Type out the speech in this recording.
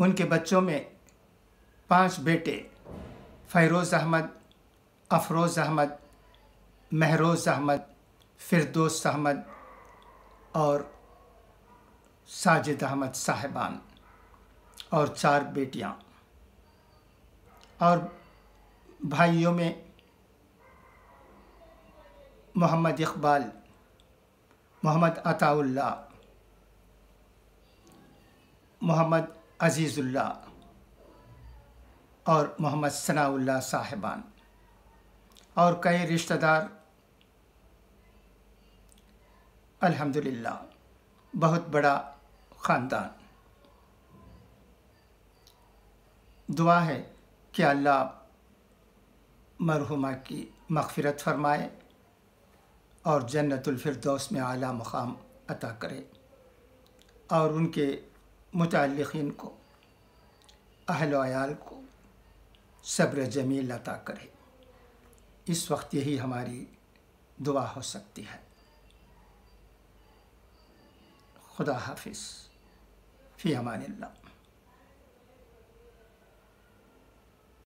उनके बच्चों में पांच बेटे फ़ैरोज़ अहमद अफरोज़ अहमद महरोज़ अहमद फिरदोस अहमद और साजिद अहमद साहेबान और चार बेटियां और भाइयों में मोहम्मद इकबाल मोहम्मद अताउल्ला मोहम्मद अजीज़ुल्ला और मोहम्मद सनाउल्ला साहिबान और कई रिश्तेदार अल्हम्दुलिल्लाह बहुत बड़ा ख़ानदान दुआ है कि अल्लाह मरहुमा की मगफरत फरमाए और फिरदौस में आला मुकाम अता करे और उनके मुतलकिन को अहल को सब्र जमील अता करे इस वक्त यही हमारी दुआ हो सकती है खुदा हाफिज़ फ़ी अमान ला